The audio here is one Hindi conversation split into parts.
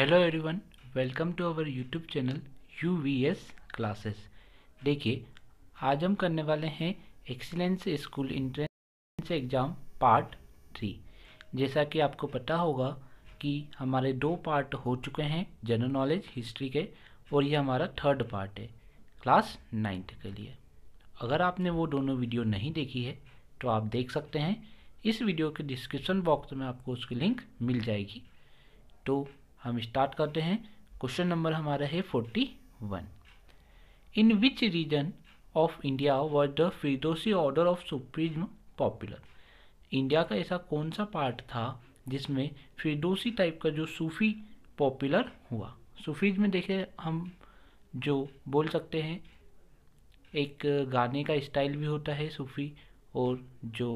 hello everyone welcome to our YouTube channel U V S classes देखिए आज हम करने वाले हैं excellence school entrance exam part three जैसा कि आपको पता होगा कि हमारे दो पार्ट हो चुके हैं जनरल नॉलेज हिस्ट्री के और ये हमारा थर्ड पार्ट है क्लास नाइन्थ के लिए अगर आपने वो दोनों वीडियो नहीं देखी है तो आप देख सकते हैं इस वीडियो के डिस्क्रिप्सन बॉक्स में आपको उसकी लिंक मिल जाएगी तो हम स्टार्ट करते हैं क्वेश्चन नंबर हमारा है forty one in which region of India was the फिरदोसी order of supreme popular India का ऐसा कौन सा पार्ट था जिसमें फिरदोसी टाइप का जो सूफ़ी पॉपुलर हुआ सूफीज में देखे हम जो बोल सकते हैं एक गाने का स्टाइल भी होता है सूफ़ी और जो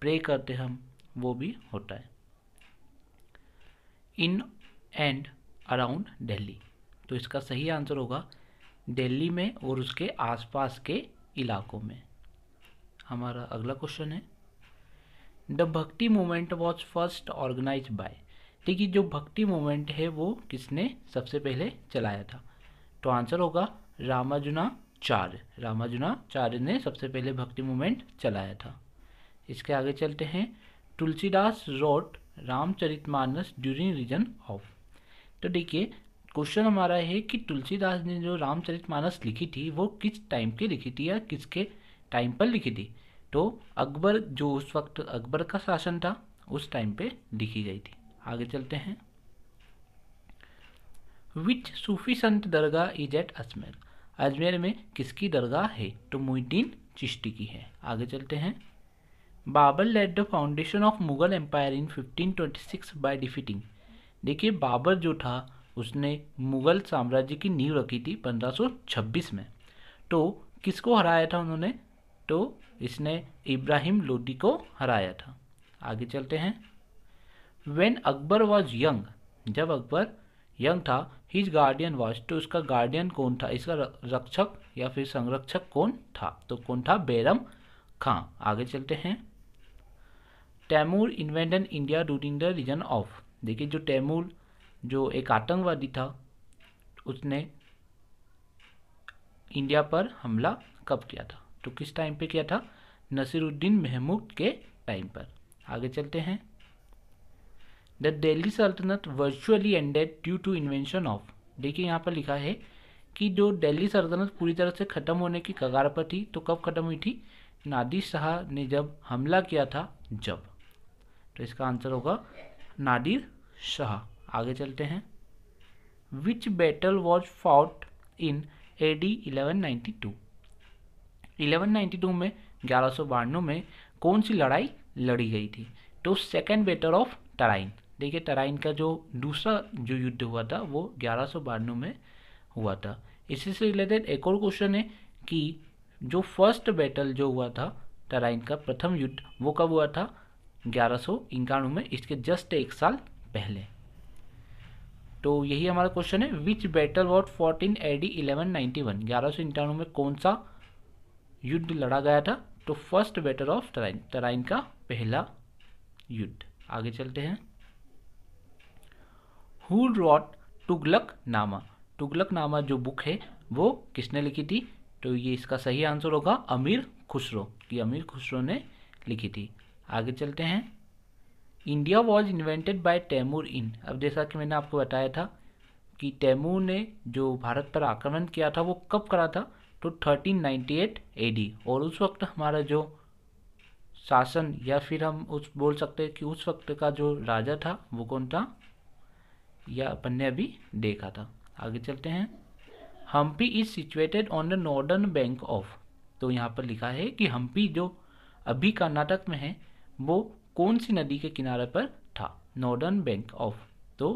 प्रे करते हम वो भी होता है इन एंड अराउंड दिल्ली तो इसका सही आंसर होगा दिल्ली में और उसके आसपास के इलाकों में हमारा अगला क्वेश्चन है the Bhakti movement was first organise by देखिए जो भक्ति मूवमेंट है वो किसने सबसे पहले चलाया था तो आंसर होगा रामाजुना रामाजुना चार ने सबसे पहले भक्ति मूवमेंट चलाया था इसके आगे चलते हैं Tulsidas wrote Ramcharitmanas during region of तो देखिए क्वेश्चन हमारा है कि तुलसीदास ने जो रामचरितमानस लिखी थी वो किस टाइम की लिखी थी या किसके टाइम पर लिखी थी तो अकबर जो उस वक्त अकबर का शासन था उस टाइम पे लिखी गई थी आगे चलते हैं which Sufi sant dargah is at Ajmer Ajmer में किसकी दरगाह है तो मोहिद्दीन चिश्ती की है आगे चलते हैं Babur laid the foundation of Mughal empire in 1526 by defeating देखिए बाबर जो था उसने मुग़ल साम्राज्य की नींव रखी थी 1526 में तो किसको हराया था उन्होंने तो इसने इब्राहिम लोदी को हराया था आगे चलते हैं वेन अकबर वॉज यंग जब अकबर यंग था हिज गार्डियन वॉज तो उसका गार्डियन कौन था इसका रक्षक या फिर संरक्षक कौन था तो कौन था बैरम खां आगे चलते हैं Timur invaded India during the region of देखिए जो तैमूर जो एक आतंकवादी था उसने इंडिया पर हमला कब किया था तो किस टाइम पे किया था नसीरुद्दीन महमूद के टाइम पर आगे चलते हैं the Delhi Sultanate virtually ended due to invention of देखिए यहाँ पर लिखा है कि जो दिल्ली सल्तनत पूरी तरह से ख़त्म होने की कगार पर थी तो कब ख़त्म हुई थी नादिर शाह ने जब हमला किया था जब तो इसका आंसर होगा नादिर शाह आगे चलते हैं which battle was fought in A D eleven ninety two eleven ninety two में ग्यारह सौ बानवे में कौन सी लड़ाई लड़ी गई थी तो सेकेंड बैटल ऑफ तराइन देखिए तराइन का जो दूसरा जो युद्ध हुआ था वो ग्यारह सौ बानवे में हुआ था इसी से रिलेटेड एक और क्वेश्चन है कि जो फर्स्ट बैटल जो हुआ था तराइन का प्रथम युद्ध वो कब हुआ था ग्यारह सौ इक्यानवे में इसके जस्ट एक साल पहले तो यही हमारा क्वेश्चन है which battle what fourteen A D eleven ninety one ग्यारह सौ इक्यानवे में कौन सा युद्ध लड़ा गया था तो first battle of Tarain Tarain का पहला युद्ध आगे चलते हैं हु रॉट तुगलक नामा तुगलक नामा जो बुक है वो किसने लिखी थी तो ये इसका सही आंसर होगा अमीर खुसरो अमीर खुसरो ने लिखी थी आगे चलते हैं India was invented by Timur in अब जैसा कि मैंने आपको बताया था कि तैमूर ने जो भारत पर आक्रमण किया था वो कब करा था तो 1398 एडी और उस वक्त हमारा जो शासन या फिर हम उस बोल सकते हैं कि उस वक्त का जो राजा था वो कौन था या अपन ने अभी देखा था आगे चलते हैं Hampi is situated on the northern bank of तो यहाँ पर लिखा है कि हम्पी जो अभी कर्नाटक में है वो कौन सी नदी के किनारे पर था नॉर्दर्न बैंक ऑफ तो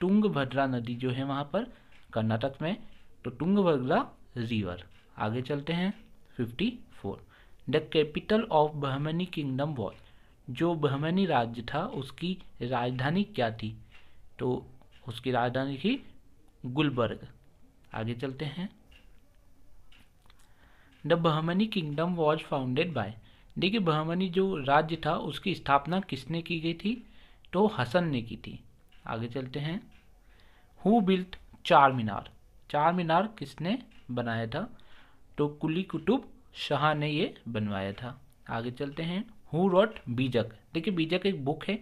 टुंग भद्रा नदी जो है वहाँ पर कर्नाटक में तो टुंग भद्रा रिवर आगे चलते हैं fifty four the capital of Bahmani kingdom was जो बहमनी राज्य था उसकी राजधानी क्या थी तो उसकी राजधानी थी गुलबर्ग आगे चलते हैं the Bahmani kingdom was founded by देखिए बहमनी जो राज्य था उसकी स्थापना किसने की गई थी तो हसन ने की थी आगे चलते हैं हु बिल्ट चार मीनार चार मीनार किसने बनाया था तो कुली कुतुब शाह ने ये बनवाया था आगे चलते हैं हु रॉट बीजक देखिए बीजक एक बुक है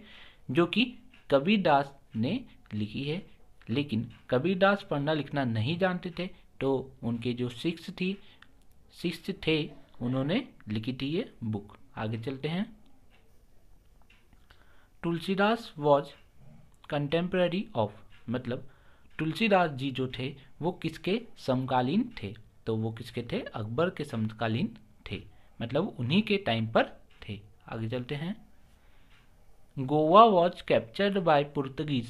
जो कि कबीरदास ने लिखी है लेकिन कबीरदास पढ़ना लिखना नहीं जानते थे तो उनके जो सिक्स थी सिक्स थे उन्होंने लिखी थी ये बुक आगे चलते हैं तुलसीदास वॉज कंटेम्प्रेरी ऑफ मतलब तुलसीदास जी जो थे वो किसके समकालीन थे तो वो किसके थे अकबर के समकालीन थे मतलब उन्हीं के टाइम पर थे आगे चलते हैं Goa was captured by Portuguese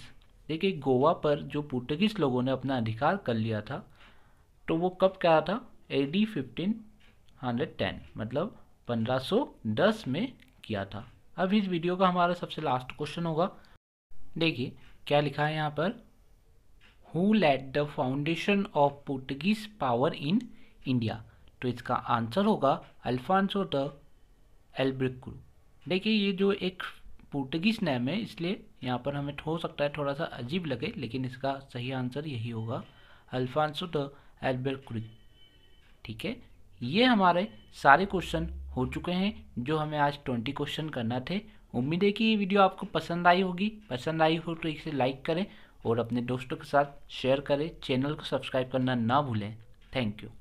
देखिए गोवा पर जो पुर्तगीज लोगों ने अपना अधिकार कर लिया था तो वो कब क्या था A D fifteen hundred ten मतलब पंद्रह सौ दस में किया था अब इस वीडियो का हमारा सबसे लास्ट क्वेश्चन होगा देखिए क्या लिखा है यहाँ पर who laid the foundation of Portuguese power in India तो इसका आंसर होगा अल्फांसो द एल्ब्रिकू देखिए ये जो एक पुर्तगीज नेम है इसलिए यहाँ पर हमें हो सकता है थोड़ा सा अजीब लगे लेकिन इसका सही आंसर यही होगा अल्फांसो द एल्ब्रिकू ठीक है ये हमारे सारे क्वेश्चन हो चुके हैं जो हमें आज ट्वेंटी क्वेश्चन करना थे उम्मीद है कि ये वीडियो आपको पसंद आई होगी पसंद आई हो तो इसे लाइक करें और अपने दोस्तों के साथ शेयर करें चैनल को सब्सक्राइब करना ना भूलें थैंक यू